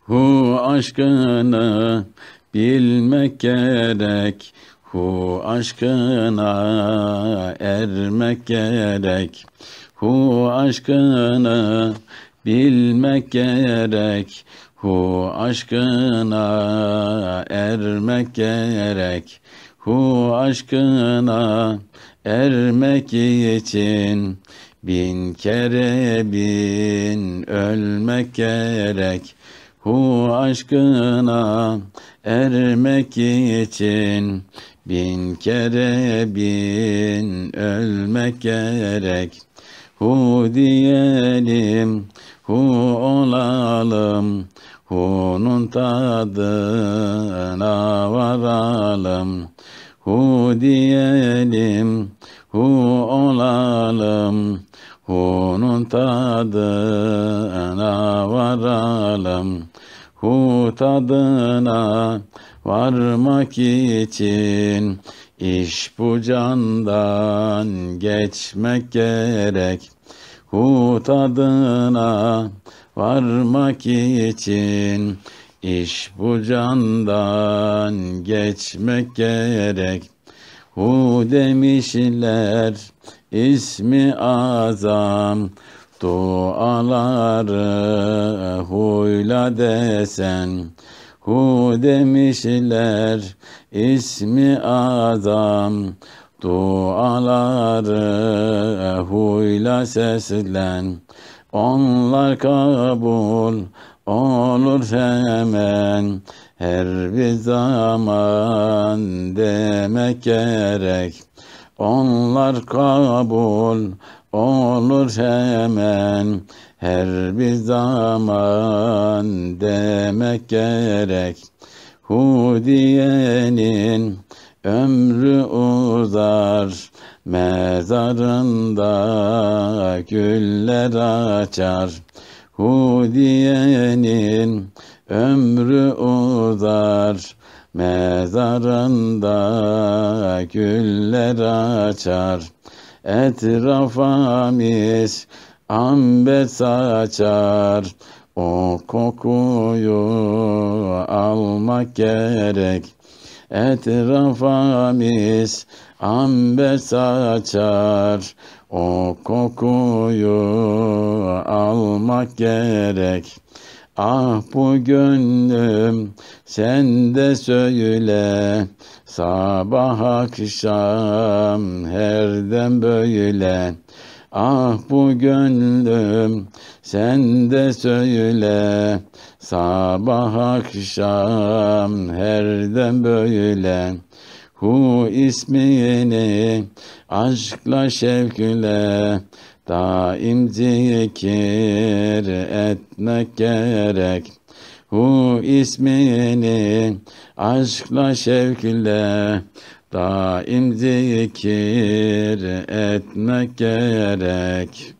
Hu aşkına bilmek gerek. Hu aşkına ermek gerek. Hu aşkına bilmek gerek. Hu aşkına ermek gerek. Hu aşkına ermek için bin kere bin ölmek gerek. Hu aşkına ermek için bin kere bin ölmek gerek. Hu diyelim, hu olalım, hu'nun tadına varalım. Hu diyelim, hu olalım, onun tadına varalım, hu tadına varmak için iş bu candan geçmek gerek. Hu tadına varmak için iş bu candan geçmek gerek.'' Hu demişler ismi azam Duaları huyla desen Hu demişler ismi azam Duaları huyla seslen Onlar kabul olur hemen her bir zaman demek gerek Onlar kabul olur hemen Her bir zaman demek gerek Hudiyenin ömrü uzar Mezarında güller açar Hudiyenin Ömrü uzar mezarında güller açar Etrafa mis ambet saçar O kokuyu almak gerek Etrafa mis ambet saçar O kokuyu almak gerek Ah bu gönlüm sen de söyle Sabah akşam her dem böyle Ah bu gönlüm sen de söyle Sabah akşam her dem böyle Hu ismini aşkla şevkle Daim zikir etmek gerek Hu ismini aşkla şevkle Daim zikir etmek gerek